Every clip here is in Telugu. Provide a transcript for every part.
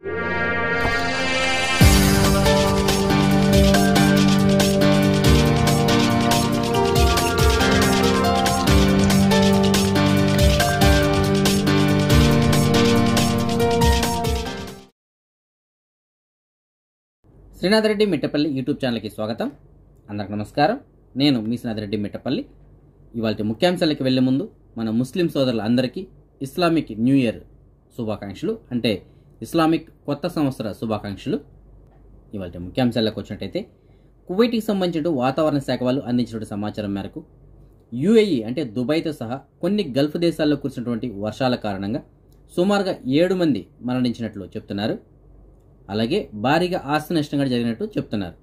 శ్రీనాథ్ రెడ్డి మిట్టపల్లి యూట్యూబ్ ఛానల్కి స్వాగతం అందరికి నమస్కారం నేను మీ శ్రీనాథ్ రెడ్డి మిట్టపల్లి ఇవాళ ముఖ్యాంశాలకి వెళ్లే ముందు మన ముస్లిం సోదరులందరికీ ఇస్లామిక్ న్యూ ఇయర్ శుభాకాంక్షలు అంటే ఇస్లామిక్ కొత్త సంవత్సర శుభాకాంక్షలు ఇవాళ ముఖ్యాంశాలకు వచ్చినట్టయితే కువైట్కి సంబంధించిన వాతావరణ శాఖ వాళ్ళు అందించినటువంటి సమాచారం మేరకు యూఏఈ అంటే దుబాయ్తో సహా కొన్ని గల్ఫ్ దేశాల్లో కురిసినటువంటి వర్షాల కారణంగా సుమారుగా ఏడు మంది మరణించినట్లు చెప్తున్నారు అలాగే భారీగా ఆస్తి నష్టంగా జరిగినట్టు చెప్తున్నారు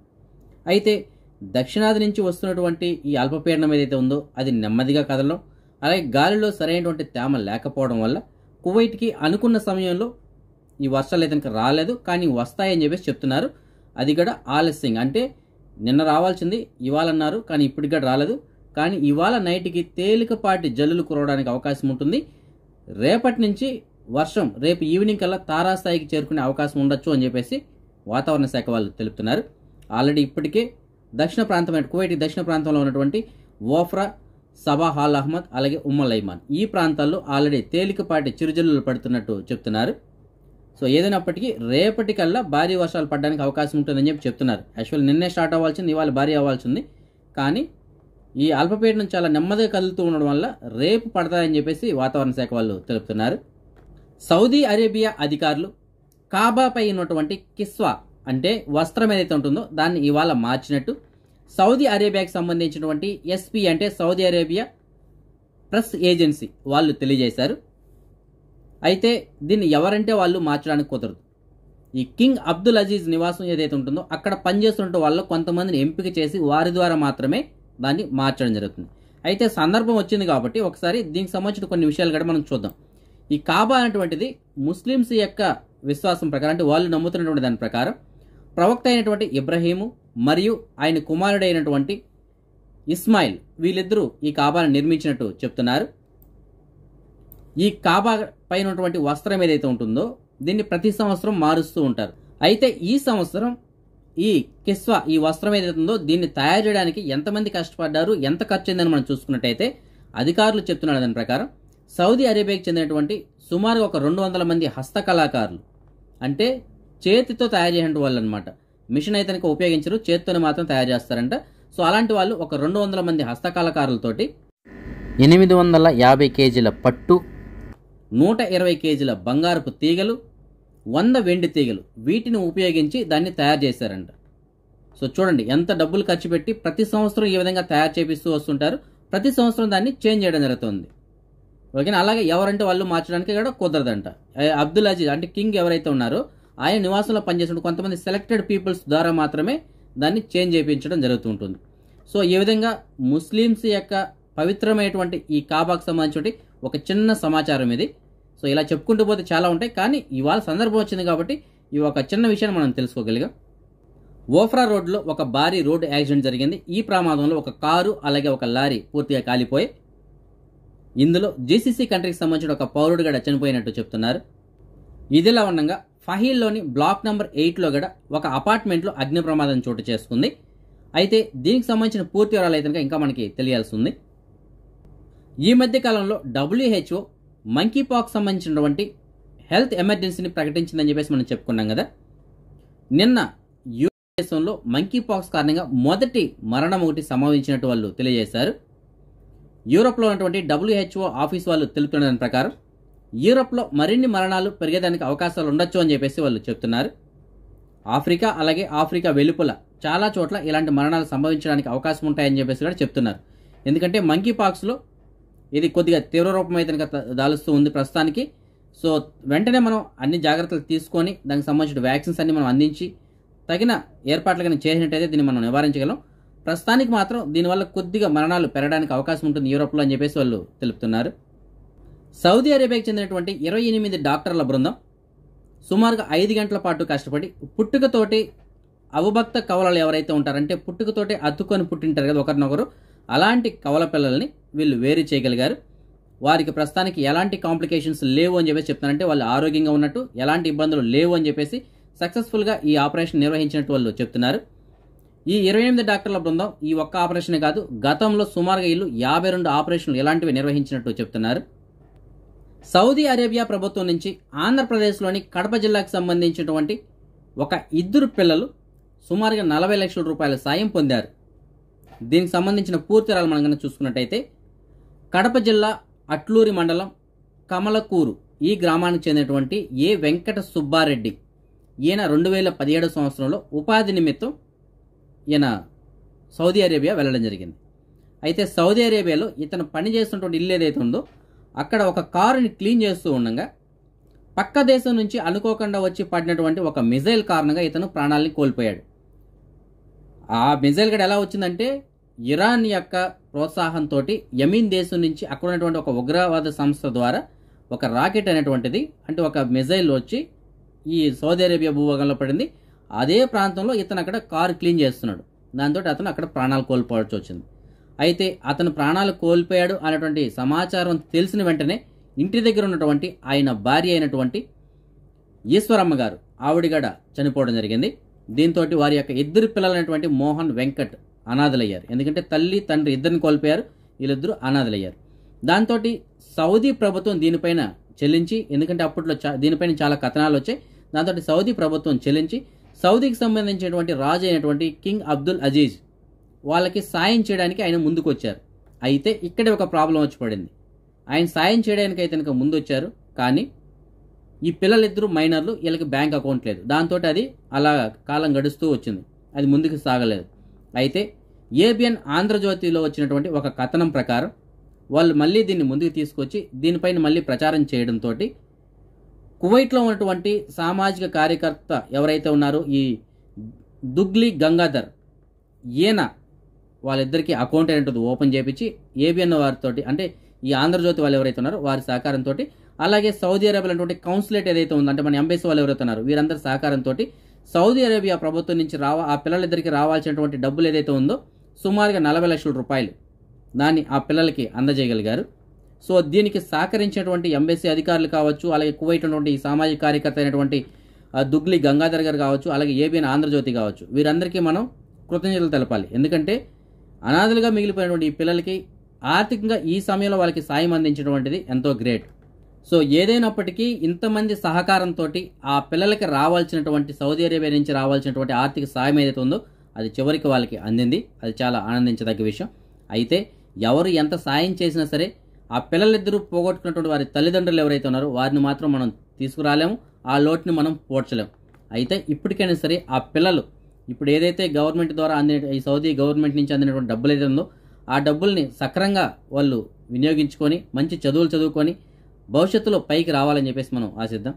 అయితే దక్షిణాది నుంచి వస్తున్నటువంటి ఈ అల్పపీడనం ఏదైతే ఉందో అది నెమ్మదిగా కదలడం అలాగే గాలిలో సరైనటువంటి తేమ లేకపోవడం వల్ల కువైట్కి అనుకున్న సమయంలో ఈ వర్షాలు అయితే కనుక రాలేదు కానీ వస్తాయని చెప్పేసి చెప్తున్నారు అది కూడా ఆలస్యంగా అంటే నిన్న రావాల్సింది ఇవాళ అన్నారు కానీ ఇప్పటికి కూడా రాలేదు కానీ ఇవాళ నైట్కి తేలికపాటి జల్లులు కురవడానికి అవకాశం ఉంటుంది రేపటి నుంచి వర్షం రేపు ఈవినింగ్ కల్లా తారాస్థాయికి చేరుకునే అవకాశం ఉండొచ్చు అని చెప్పేసి వాతావరణ శాఖ వాళ్ళు తెలుపుతున్నారు ఆల్రెడీ ఇప్పటికే దక్షిణ ప్రాంతమైన కువైట్ దక్షిణ ప్రాంతంలో ఉన్నటువంటి ఓఫ్రా సబా హాల్ అహ్మద్ అలాగే ఉమ్మల్ ఐమాన్ ఈ ప్రాంతాల్లో ఆల్రెడీ తేలికపాటి చిరుజల్లులు పడుతున్నట్టు చెప్తున్నారు సో ఏదైనప్పటికీ రేపటికల్లా భారీ వర్షాలు పడడానికి అవకాశం ఉంటుందని చెప్పి చెప్తున్నారు యాక్చువల్ నిన్నే స్టార్ట్ అవ్వాల్సింది ఇవాళ భారీ అవ్వాల్సింది కానీ ఈ అల్పపీడనం చాలా నెమ్మదిగా కదులుతూ ఉండడం వల్ల రేపు పడతాయని చెప్పేసి వాతావరణ శాఖ వాళ్ళు తెలుపుతున్నారు సౌదీ అరేబియా అధికారులు కాబాపై ఉన్నటువంటి కిస్వా అంటే వస్త్రం ఏదైతే ఉంటుందో దాన్ని ఇవాళ మార్చినట్టు సౌదీ అరేబియాకి సంబంధించినటువంటి ఎస్పీ అంటే సౌదీ అరేబియా ప్రెస్ ఏజెన్సీ వాళ్ళు తెలియజేశారు అయితే దీన్ని ఎవరంటే వాళ్ళు మార్చడానికి కుదరదు ఈ కింగ్ అబ్దుల్ అజీజ్ నివాసం ఏదైతే ఉంటుందో అక్కడ పనిచేస్తున్న వాళ్ళు కొంతమందిని ఎంపిక చేసి వారి ద్వారా మాత్రమే దాన్ని మార్చడం జరుగుతుంది అయితే సందర్భం వచ్చింది కాబట్టి ఒకసారి దీనికి సంబంధించిన కొన్ని విషయాలు కూడా మనం చూద్దాం ఈ కాబా అనేటువంటిది ముస్లింస్ యొక్క విశ్వాసం ప్రకారం అంటే వాళ్ళు నమ్ముతున్నటువంటి దాని ప్రకారం ప్రవక్త అయినటువంటి ఇబ్రహీము మరియు ఆయన కుమారుడైనటువంటి ఇస్మాయిల్ వీళ్ళిద్దరూ ఈ కాబాను నిర్మించినట్టు చెప్తున్నారు ఈ కాబా పైన ఉన్నటువంటి వస్త్రం ఏదైతే ఉంటుందో దీన్ని ప్రతి సంవత్సరం మారుస్తూ ఉంటారు అయితే ఈ సంవత్సరం ఈ కిస్వా ఈ వస్త్రం ఏదైతే ఉందో దీన్ని తయారు చేయడానికి ఎంతమంది కష్టపడ్డారు ఎంత ఖర్చు అయిందని మనం చూసుకున్నట్టయితే అధికారులు చెప్తున్నారు దాని ప్రకారం సౌదీ అరేబియాకి చెందినటువంటి సుమారు ఒక రెండు వందల మంది హస్తకళాకారులు అంటే చేతితో తయారు చేయడం వాళ్ళు అనమాట మిషన్ అయితే ఉపయోగించరు చేతితోనే మాత్రం తయారు చేస్తారంట సో అలాంటి వాళ్ళు ఒక రెండు వందల మంది హస్తకళాకారులతోటి ఎనిమిది వందల యాభై కేజీల పట్టు నూట ఇరవై కేజీల బంగారపు తీగలు వంద వెండి తీగలు వీటిని ఉపయోగించి దాన్ని తయారు చేశారంట సో చూడండి ఎంత డబ్బులు ఖర్చు పెట్టి ప్రతి సంవత్సరం ఈ విధంగా తయారు చేపిస్తూ వస్తుంటారు ప్రతి సంవత్సరం దాన్ని చేంజ్ చేయడం జరుగుతుంది ఓకేనా అలాగే ఎవరంటే వాళ్ళు మార్చడానికి కూడా కుదరదంట అబ్దుల్ అజీజ్ అంటే కింగ్ ఎవరైతే ఉన్నారో ఆయన నివాసంలో పనిచేసిన కొంతమంది సెలెక్టెడ్ పీపుల్స్ ద్వారా మాత్రమే దాన్ని చేంజ్ చేయించడం జరుగుతుంటుంది సో ఈ విధంగా ముస్లిమ్స్ యొక్క పవిత్రమైనటువంటి ఈ కాబాకు సంబంధించి ఒక చిన్న సమాచారం ఇది సో ఇలా చెప్పుకుంటూ పోతే చాలా ఉంటాయి కానీ ఇవాళ సందర్భం వచ్చింది కాబట్టి ఈ ఒక చిన్న విషయాన్ని మనం తెలుసుకోగలిగాం ఓఫ్రా రోడ్లో ఒక భారీ రోడ్డు యాక్సిడెంట్ జరిగింది ఈ ప్రమాదంలో ఒక కారు అలాగే ఒక లారీ పూర్తిగా కాలిపోయి ఇందులో జీసీసీ కంట్రీకి సంబంధించిన ఒక పౌరుడు గడ చనిపోయినట్టు చెప్తున్నారు ఇదిలా ఉండగా ఫహీల్లోని బ్లాక్ నెంబర్ ఎయిట్లో గడ ఒక అపార్ట్మెంట్లో అగ్ని ప్రమాదం చోటు చేసుకుంది అయితే దీనికి సంబంధించిన పూర్తి వివరాలు అయితే ఇంకా మనకి తెలియాల్సి ఉంది ఈ మధ్య కాలంలో డబ్ల్యూహెచ్ఓ మంకీ పాక్స్ సంబంధించినటువంటి హెల్త్ ఎమర్జెన్సీని ప్రకటించిందని చెప్పేసి మనం చెప్పుకున్నాం కదా నిన్న దేశంలో మంకీ పాక్స్ కారణంగా మొదటి మరణం ఒకటి సంభవించినట్టు వాళ్ళు తెలియజేశారు యూరోప్లో ఉన్నటువంటి డబ్ల్యూహెచ్ఓ ఆఫీస్ వాళ్ళు తెలుపుతున్న దాని ప్రకారం యూరోప్లో మరిన్ని మరణాలు పెరిగేదానికి అవకాశాలు ఉండొచ్చు అని చెప్పేసి వాళ్ళు చెప్తున్నారు ఆఫ్రికా అలాగే ఆఫ్రికా వెలుపల చాలా చోట్ల ఇలాంటి మరణాలు సంభవించడానికి అవకాశం ఉంటాయని చెప్పేసి కూడా చెప్తున్నారు ఎందుకంటే మంకీ పాక్స్లో ఇది కొద్దిగా తీవ్ర రూపం అయితే దాలుస్తూ ఉంది ప్రస్తుతానికి సో వెంటనే మనం అన్ని జాగ్రత్తలు తీసుకొని దానికి సంబంధించిన వ్యాక్సిన్స్ అన్ని మనం అందించి తగిన ఏర్పాట్లు కానీ చేసినట్టయితే దీన్ని మనం నివారించగలం ప్రస్తుతానికి మాత్రం దీనివల్ల కొద్దిగా మరణాలు పెరగడానికి అవకాశం ఉంటుంది యూరోప్లో అని చెప్పేసి వాళ్ళు తెలుపుతున్నారు సౌదీ అరేబియాకి చెందినటువంటి ఇరవై ఎనిమిది డాక్టర్ల బృందం సుమారుగా ఐదు గంటల పాటు కష్టపడి పుట్టుకతోటి అవభక్త కవలలు ఎవరైతే ఉంటారంటే పుట్టుకతోటి అతుక్కొని పుట్టింటారు కదా ఒకరినొకరు అలాంటి కవల పిల్లల్ని వీళ్ళు వేరు చేయగలిగారు వారికి ప్రస్తుతానికి ఎలాంటి కాంప్లికేషన్స్ లేవు అని చెప్పేసి చెప్తున్నారంటే వాళ్ళు ఆరోగ్యంగా ఉన్నట్టు ఎలాంటి ఇబ్బందులు లేవు అని చెప్పేసి సక్సెస్ఫుల్గా ఈ ఆపరేషన్ నిర్వహించినట్టు వాళ్ళు చెప్తున్నారు ఈ ఇరవై ఎనిమిది డాక్టర్ల బృందం ఈ ఒక్క ఆపరేషన్ కాదు గతంలో సుమారుగా ఇల్లు యాభై రెండు ఆపరేషన్లు ఇలాంటివి నిర్వహించినట్టు చెప్తున్నారు సౌదీ అరేబియా ప్రభుత్వం నుంచి ఆంధ్రప్రదేశ్లోని కడప జిల్లాకు సంబంధించినటువంటి ఒక ఇద్దరు పిల్లలు సుమారుగా నలభై లక్షల రూపాయల సాయం పొందారు దీనికి సంబంధించిన పూర్తి రాలు మనం కనుక చూసుకున్నట్టయితే కడప జిల్లా అట్లూరి మండలం కమలకూరు ఈ గ్రామానికి చెందినటువంటి ఏ వెంకట సుబ్బారెడ్డి ఈయన రెండు వేల పదిహేడు సంవత్సరంలో ఉపాధి నిమిత్తం ఈయన సౌదీ అరేబియా వెళ్ళడం జరిగింది అయితే సౌదీ అరేబియాలో ఇతను పనిచేస్తున్నటువంటి ఇల్లు ఏదైతే ఉందో అక్కడ ఒక కారుని క్లీన్ చేస్తూ ఉండగా పక్క దేశం నుంచి అనుకోకుండా వచ్చి పడినటువంటి ఒక మిజైల్ కారణంగా ఇతను ప్రాణాలని కోల్పోయాడు ఆ మిజైల్ గడ ఎలా వచ్చిందంటే ఇరాన్ యొక్క ప్రోత్సాహంతో యమీన్ దేశం నుంచి అక్కడ ఉన్నటువంటి ఒక ఉగ్రవాద సంస్థ ద్వారా ఒక రాకెట్ అనేటువంటిది అంటే ఒక మిజైల్ వచ్చి ఈ సౌదీ అరేబియా భూభాగంలో పడింది అదే ప్రాంతంలో ఇతను అక్కడ కారు క్లీన్ చేస్తున్నాడు దాంతో అతను అక్కడ ప్రాణాలు కోల్పోవాల్సి వచ్చింది అయితే అతను ప్రాణాలు కోల్పోయాడు అనేటువంటి సమాచారం తెలిసిన వెంటనే ఇంటి దగ్గర ఉన్నటువంటి ఆయన భార్య అయినటువంటి ఈశ్వరమ్మ గారు ఆవిడగాడ చనిపోవడం జరిగింది దీంతో వారి యొక్క ఇద్దరు పిల్లలైనటువంటి మోహన్ వెంకట్ అనాథలయ్యారు ఎందుకంటే తల్లి తండ్రి ఇద్దరిని కోల్పోయారు వీళ్ళిద్దరూ అనాథలయ్యారు దాంతో సౌదీ ప్రభుత్వం దీనిపైన చెల్లించి ఎందుకంటే అప్పట్లో దీనిపైన చాలా కథనాలు వచ్చాయి దాంతో సౌదీ ప్రభుత్వం చెల్లించి సౌదీకి సంబంధించినటువంటి రాజు అయినటువంటి కింగ్ అబ్దుల్ అజీజ్ వాళ్ళకి సాయం చేయడానికి ఆయన ముందుకు వచ్చారు అయితే ఇక్కడే ఒక ప్రాబ్లం వచ్చి పడింది ఆయన సాయం చేయడానికి అయితే కనుక ముందు వచ్చారు కానీ ఈ పిల్లలిద్దరూ మైనర్లు వీళ్ళకి బ్యాంక్ అకౌంట్ లేదు దాంతో అది అలా కాలం గడుస్తూ వచ్చింది అది ముందుకు సాగలేదు అయితే ఏబిఎన్ ఆంధ్రజ్యోతిలో వచ్చినటువంటి ఒక కథనం ప్రకారం వాళ్ళు మళ్ళీ దీన్ని ముందుకు తీసుకొచ్చి దీనిపైన మళ్ళీ ప్రచారం చేయడంతో కువైట్లో ఉన్నటువంటి సామాజిక కార్యకర్త ఎవరైతే ఉన్నారో ఈ దుగ్లీ గంగాధర్ ఈయన వాళ్ళిద్దరికీ అకౌంట్ అనేటువంటిది ఓపెన్ చేపించి ఏబిఎన్ వారితో అంటే ఈ ఆంధ్రజ్యోతి వాళ్ళు ఎవరైతే ఉన్నారో వారి సహకారంతో అలాగే సౌదీ అనేటువంటి కౌన్సిలేట్ ఏదైతే ఉందో అంటే మన ఎంబెసీ వాళ్ళు ఎవరైతే ఉన్నారో వీరందరి సహకారంతో సౌదీ అరేబియా ప్రభుత్వం నుంచి రావ ఆ పిల్లలిద్దరికి రావాల్సినటువంటి డబ్బులు ఏదైతే ఉందో సుమారుగా నలభై లక్షల రూపాయలు దాన్ని ఆ పిల్లలకి అందజేయగలిగారు సో దీనికి సహకరించినటువంటి ఎంబెస్సీ అధికారులు కావచ్చు అలాగే కువైట్ ఉన్నటువంటి ఈ సామాజిక కార్యకర్త అయినటువంటి దుగ్లి గంగాధర్ గారు కావచ్చు అలాగే ఏబిఎన్ ఆంధ్రజ్యోతి కావచ్చు వీరందరికీ మనం కృతజ్ఞతలు తెలపాలి ఎందుకంటే అనాథలుగా మిగిలిపోయినటువంటి ఈ పిల్లలకి ఆర్థికంగా ఈ సమయంలో వాళ్ళకి సాయం అందించినటువంటిది ఎంతో గ్రేట్ సో ఏదైనప్పటికీ ఇంతమంది సహకారంతో ఆ పిల్లలకి రావాల్సినటువంటి సౌదీ అరేబియా నుంచి రావాల్సినటువంటి ఆర్థిక సాయం ఏదైతే ఉందో అది చివరికి వాళ్ళకి అందింది అది చాలా ఆనందించదగ్గ విషయం అయితే ఎవరు ఎంత సాయం చేసినా సరే ఆ పిల్లలిద్దరూ పోగొట్టుకున్నటువంటి వారి తల్లిదండ్రులు ఎవరైతే ఉన్నారో వారిని మాత్రం మనం తీసుకురాలేము ఆ లోటుని మనం పోడ్చలేము అయితే ఇప్పటికైనా సరే ఆ పిల్లలు ఇప్పుడు ఏదైతే గవర్నమెంట్ ద్వారా అందిన ఈ సౌదీ గవర్నమెంట్ నుంచి అందినటువంటి డబ్బులు ఏదైతే ఉందో ఆ డబ్బుల్ని సక్రంగా వాళ్ళు వినియోగించుకొని మంచి చదువులు చదువుకొని భవిష్యత్తులో పైకి రావాలని చెప్పేసి మనం ఆశిద్దాం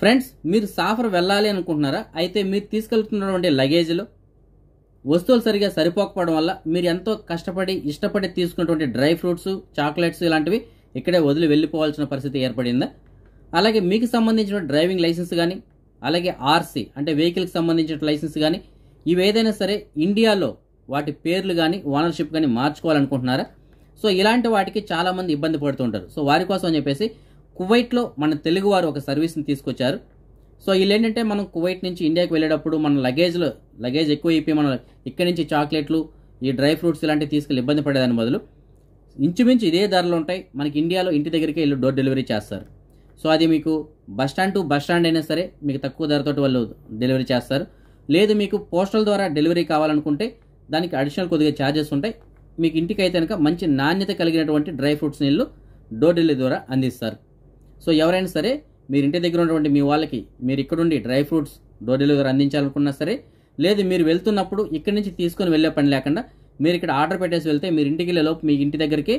ఫ్రెండ్స్ మీరు సాఫర్ వెళ్ళాలి అనుకుంటున్నారా అయితే మీరు తీసుకెళ్తున్నటువంటి లగేజ్లో వస్తువులు సరిగా సరిపోకపోవడం వల్ల మీరు ఎంతో కష్టపడి ఇష్టపడి తీసుకున్నటువంటి డ్రై ఫ్రూట్స్ చాక్లెట్స్ ఇలాంటివి ఇక్కడే వదిలి వెళ్ళిపోవాల్సిన పరిస్థితి ఏర్పడిందా అలాగే మీకు సంబంధించిన డ్రైవింగ్ లైసెన్స్ కానీ అలాగే ఆర్సీ అంటే వెహికల్కి సంబంధించిన లైసెన్స్ కానీ ఇవి ఏదైనా సరే ఇండియాలో వాటి పేర్లు కానీ ఓనర్షిప్ కానీ మార్చుకోవాలనుకుంటున్నారా సో ఇలాంటి వాటికి చాలామంది ఇబ్బంది పడుతుంటారు సో వారి కోసం అని చెప్పేసి కువైట్లో మన తెలుగువారు ఒక సర్వీస్ని తీసుకొచ్చారు సో వీళ్ళు ఏంటంటే మనం కువైట్ నుంచి ఇండియాకి వెళ్ళేటప్పుడు మన లగేజ్లో లగేజ్ ఎక్కువ అయిపోయి మనం ఇక్కడి నుంచి చాక్లెట్లు ఈ డ్రై ఫ్రూట్స్ ఇలాంటివి తీసుకెళ్ళి ఇబ్బంది పడేదాని బదులు ఇంచుమించు ఇదే ధరలు ఉంటాయి మనకి ఇండియాలో ఇంటి దగ్గరికి వెళ్ళి డోర్ డెలివరీ చేస్తారు సో అది మీకు bus stand to bus stand అయినా సరే మీకు తక్కువ ధరతోటి వాళ్ళు డెలివరీ చేస్తారు లేదు మీకు పోస్టల్ ద్వారా డెలివరీ కావాలనుకుంటే దానికి అడిషనల్ కొద్దిగా ఛార్జెస్ ఉంటాయి మీకు ఇంటికి అయితే కనుక మంచి నాణ్యత కలిగినటువంటి డ్రై ఫ్రూట్స్ నీళ్ళు డోర్ డెలివరీ ద్వారా అందిస్తారు సో ఎవరైనా సరే మీరు ఇంటి దగ్గర ఉన్నటువంటి మీ వాళ్ళకి మీరు ఇక్కడుండి డ్రై ఫ్రూట్స్ డోర్ డెలివరీ ద్వారా అందించాలనుకున్నా సరే లేదు మీరు వెళ్తున్నప్పుడు ఇక్కడి నుంచి తీసుకొని వెళ్ళే పని లేకుండా మీరు ఇక్కడ ఆర్డర్ పెట్టేసి వెళ్తే మీరు ఇంటికి వెళ్ళేలోపు మీ ఇంటి దగ్గరికి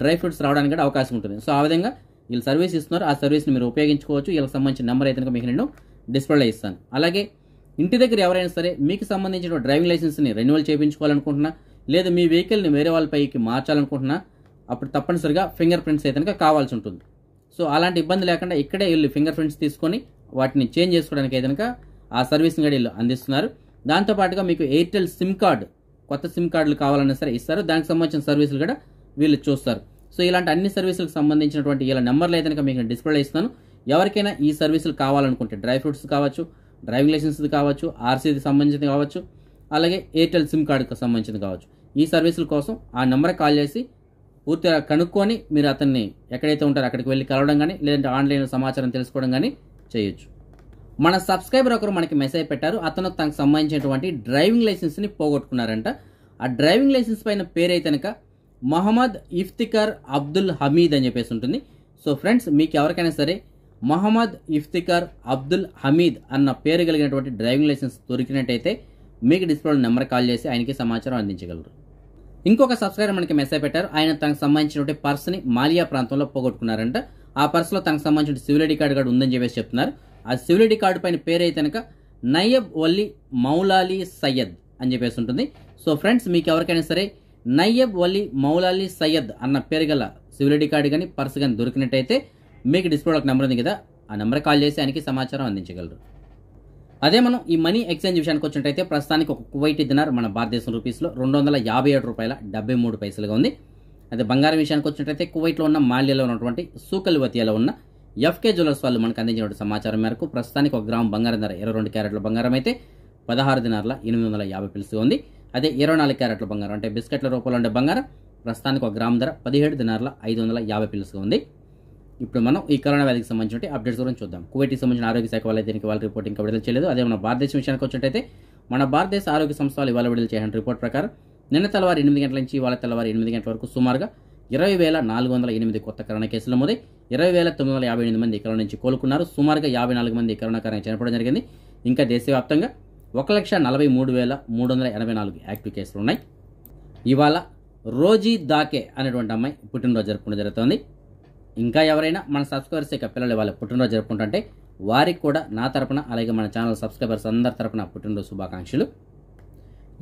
డ్రై ఫ్రూట్స్ రావడానికి కూడా అవకాశం ఉంటుంది సో ఆ విధంగా వీళ్ళు సర్వీస్ ఇస్తున్నారు ఆ సర్వీస్ని మీరు ఉపయోగించుకోవచ్చు వీళ్ళకి సంబంధించిన నెంబర్ అయితే మీకు నేను డిస్ప్లే ఇస్తాను అలాగే ఇంటి దగ్గర ఎవరైనా సరే మీకు సంబంధించిన డ్రైవింగ్ లైసెన్స్ని రెన్యువల్ చేయించుకోవాలనుకుంటున్నా లేదా మీ వెహికల్ని వేరే వాళ్ళపైకి మార్చాలనుకుంటున్నా అప్పుడు తప్పనిసరిగా ఫింగర్ ప్రింట్స్ అయితే కనుక కావాల్సి ఉంటుంది సో అలాంటి ఇబ్బంది లేకుండా ఇక్కడే వీళ్ళు ఫింగర్ ప్రింట్స్ తీసుకొని వాటిని చేంజ్ చేసుకోవడానికి అయితే కనుక ఆ సర్వీస్ని కూడా వీళ్ళు అందిస్తున్నారు దాంతోపాటుగా మీకు ఎయిర్టెల్ సిమ్ కార్డు కొత్త సిమ్ కార్డులు కావాలన్నా సరే ఇస్తారు దానికి సంబంధించిన సర్వీసులు కూడా వీళ్ళు చూస్తారు సో ఇలాంటి అన్ని సర్వీసులకు సంబంధించినటువంటి ఇలా నెంబర్లు అయితే కనుక మీకు డిస్ప్లే ఇస్తాను ఎవరికైనా ఈ సర్వీసులు కావాలనుకుంటే డ్రై ఫ్రూట్స్ కావచ్చు డ్రైవింగ్ లైసెన్స్ కావచ్చు ఆర్సీది సంబంధించినవి కావచ్చు అలాగే ఎయిర్టెల్ సిమ్ కార్డుకు సంబంధించింది కావచ్చు ఈ సర్వీసుల కోసం ఆ నెంబర్ కాల్ చేసి పూర్తిగా కనుక్కొని మీరు అతన్ని ఎక్కడైతే ఉంటారో అక్కడికి వెళ్ళి కలవడం కానీ లేదంటే ఆన్లైన్లో సమాచారం తెలుసుకోవడం కానీ చేయొచ్చు మన సబ్స్క్రైబర్ ఒకరు మనకి మెసేజ్ పెట్టారు అతను తనకు సంబంధించినటువంటి డ్రైవింగ్ లైసెన్స్ని పోగొట్టుకున్నారంట ఆ డ్రైవింగ్ లైసెన్స్ పైన అయితే కనుక మహమ్మద్ ఇఫ్తికర్ అబ్దుల్ హమీద్ అని చెప్పేసి ఉంటుంది సో ఫ్రెండ్స్ మీకు ఎవరికైనా సరే మహమ్మద్ ఇఫ్తికర్ అబ్దుల్ హమీద్ అన్న పేరు కలిగినటువంటి డ్రైవింగ్ లైసెన్స్ దొరికినట్టయితే మీకు డిస్ప్లే నెంబర్ కాల్ చేసి ఆయనకి సమాచారం అందించగలరు ఇంకొక సబ్స్క్రైబర్ మనకి మెసేజ్ పెట్టారు ఆయన తనకు సంబంధించినటువంటి పర్స్ని మాలియా ప్రాంతంలో పోగొట్టుకున్నారంట ఆ పర్స్లో తనకు సంబంధించిన సివిల్ ఐడి కార్డు కూడా ఉందని చెప్పేసి చెప్తున్నారు ఆ సివిల్ ఐడి కార్డు పైన పేరైతే కనుక నయబ్ వల్లి మౌలాలి సయ్యద్ అని చెప్పేసి ఉంటుంది సో ఫ్రెండ్స్ మీకు ఎవరికైనా సరే నయ్యబ్ వలి మౌలాలి సయ్యద్ అన్న పేరు గల సివిల్ ఐడి కార్డు కానీ పర్స్ కానీ దొరికినట్టయితే మీకు డిస్ప్లే ఒక నెంబర్ ఉంది కదా ఆ నెంబర్ కాల్ చేసి ఆయనకి సమాచారం అందించగలరు అదే మనం ఈ మనీ ఎక్స్చేంజ్ విషయానికి వచ్చినట్టయితే ప్రస్తుతానికి ఒక కువైటీ దినార్ మన భారతదేశం రూపీస్లో రెండు వందల యాభై ఏడు రూపాయల డెబ్బై మూడు పైసలుగా ఉంది అదే బంగారం విషయానికి వచ్చినట్టయితే కువైట్లో ఉన్న మాల్యలో ఉన్నటువంటి సూకల్వతియాలో ఉన్న ఎఫ్కే జ్యువెలర్స్ వాళ్ళు మనకు అందించిన సమాచారం మేరకు ప్రస్తుతానికి ఒక గ్రామం బంగారం ధర ఇరవై రెండు క్యారెట్ల బంగారం అయితే పదహారు దినార్ల ఎనిమిది వందల యాభై పిలుసుగా ఉంది అదే ఇరవై నాలుగు క్యారెట్ల బంగారం అంటే బిస్కెట్ల రూపంలో ఉండే బంగారం ప్రస్తుతానికి ఒక గ్రామం ధర పదిహేడు దినార్ల ఐదు వందల యాభై పిలుసుగా ఉంది ఇప్పుడు మనం ఈ కరోనా వ్యాధికి సంబంధించిన అప్డేట్స్ గురించి చూద్దాం కువైట్కి సంబంధించిన ఆరోగ్య శాఖ వాళ్ళ దీనికి వాళ్ళ రిపోర్ట్ ఇంకా విడుదల చేయలేదు అదే మన భారతదేశం విషయానికి వచ్చినట్టయితే మన భారతదేశ ఆరోగ్య సంస్థలు ఇవాళ విడుదల చేయడం రిపోర్ట్ ప్రకారం నిన్న తెల్లవారు ఎనిమిది గంటల నుంచి ఇవాళ తెల్లవారు ఎనిమిది గంటల వరకు సుమారుగా ఇరవై వేల నాలుగు వందల ఎనిమిది కొత్త కరోనా కేసులు నమోదై ఇరవై వేల తొమ్మిది వందల యాభై ఎనిమిది మంది కరోనా నుంచి కోలుకున్నారు సుమారుగా యాభై నాలుగు మంది కరోనా కారణంగా చనిపోవడం జరిగింది ఇంకా దేశవ్యాప్తంగా ఒక లక్ష నలభై మూడు వేల మూడు వందల ఎనభై నాలుగు యాక్టివ్ కేసులు ఉన్నాయి ఇవాళ రోజీ దాకే అనేటువంటి అమ్మాయి పుట్టినరోజు జరుపుకోవడం జరుగుతోంది ఇంకా ఎవరైనా మన సబ్స్క్రైబర్స్ యొక్క పిల్లలు వాళ్ళ పుట్టినరోజు జరుపుకుంటుంటే వారికి కూడా నా తరపున అలాగే మన ఛానల్ సబ్స్క్రైబర్స్ అందరి తరపున పుట్టినరోజు శుభాకాంక్షలు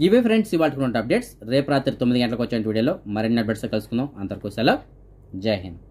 ఇవే ఫ్రెండ్స్ ఇవాళ అప్డేట్స్ రేపు రాత్రి తొమ్మిది గంటలకు వచ్చే వీడియోలో మరిన్ని అప్డేట్స్ కలుసుకుందాం అంతవరకు సెలవు జై హింద్